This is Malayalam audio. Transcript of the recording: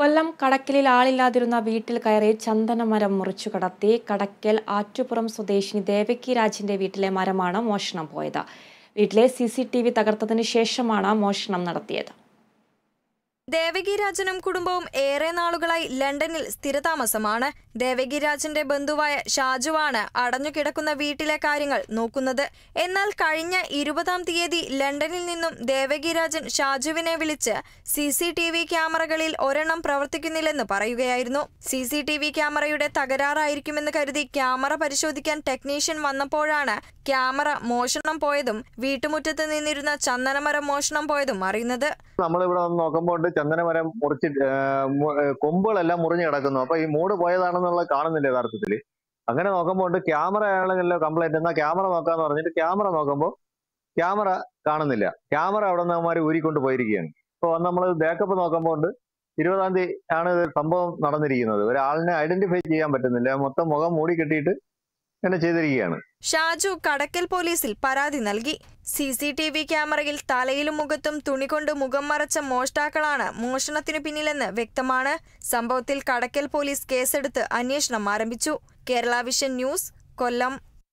കൊല്ലം കടക്കലിൽ ആളില്ലാതിരുന്ന വീട്ടിൽ കയറി ചന്ദനമരം മുറിച്ചു കടത്തി കടക്കൽ ആറ്റുപുറം സ്വദേശിനി ദേവകി രാജിന്റെ വീട്ടിലെ മരമാണ് മോഷണം പോയത് വീട്ടിലെ സി സി ടി വി തകർത്തതിന് ശേഷമാണ് മോഷണം നടത്തിയത് ദേവഗിരാജനും കുടുംബവും ഏറെ നാളുകളായി ലണ്ടനിൽ സ്ഥിരതാമസമാണ് ദേവഗിരാജന്റെ ബന്ധുവായ ഷാജുവാണ് അടഞ്ഞുകിടക്കുന്ന വീട്ടിലെ കാര്യങ്ങൾ നോക്കുന്നത് എന്നാൽ കഴിഞ്ഞ ഇരുപതാം തീയതി ലണ്ടനിൽ നിന്നും ദേവഗിരാജൻ ഷാജുവിനെ വിളിച്ച് സി സി ടി വി ക്യാമറകളിൽ ഒരെണ്ണം പ്രവർത്തിക്കുന്നില്ലെന്ന് പറയുകയായിരുന്നു സി സി ടി വി ക്യാമറയുടെ തകരാറായിരിക്കുമെന്ന് കരുതി ക്യാമറ പരിശോധിക്കാൻ ടെക്നീഷ്യൻ വന്നപ്പോഴാണ് ക്യാമറ മോഷണം പോയതും വീട്ടുമുറ്റത്ത് നിന്നിരുന്ന ചന്ദനമരം മോഷണം പോയതും അറിയുന്നത് നമ്മളിവിടെ നോക്കുമ്പോൾ ചന്ദനമരം മുറിച്ച് കൊമ്പുകളെല്ലാം മുറിഞ്ഞു കിടക്കുന്നു അപ്പൊ ഈ മൂട് പോയതാണെന്നുള്ളത് കാണുന്നില്ല യഥാർത്ഥത്തില് അങ്ങനെ നോക്കുമ്പോൾ ഉണ്ട് ക്യാമറ ആണെങ്കിലോ കംപ്ലൈന്റ് എന്നാ ക്യാമറ നോക്കാന്ന് പറഞ്ഞിട്ട് ക്യാമറ നോക്കുമ്പോൾ ക്യാമറ കാണുന്നില്ല ക്യാമറ അവിടെ നിന്ന് അവന്മാർ ഊരിക്കൊണ്ട് പോയിരിക്കുകയാണ് അപ്പോൾ നമ്മൾ ബാക്കപ്പ് നോക്കുമ്പോൾ ഉണ്ട് ഇരുപതാം തീയതി ആണ് ഇത് സംഭവം നടന്നിരിക്കുന്നത് ഒരാളിനെ ഐഡന്റിഫൈ ചെയ്യാൻ പറ്റുന്നില്ല മൊത്തം മുഖം മൂടി കെട്ടിയിട്ട് ഇങ്ങനെ ചെയ്തിരിക്കുകയാണ് ഷാജു കടക്കൽ പോലീസിൽ പരാതി നൽകി സി സി ടി വി ക്യാമറയിൽ തലയിലും മുഖത്തും തുണികൊണ്ട് മുഖം മറച്ച മോഷ്ടാക്കളാണ് മോഷണത്തിനു പിന്നിലെന്ന് വ്യക്തമാണ് സംഭവത്തിൽ കടക്കൽ പോലീസ് കേസെടുത്ത് അന്വേഷണം ആരംഭിച്ചു കേരള വിഷൻ ന്യൂസ് കൊല്ലം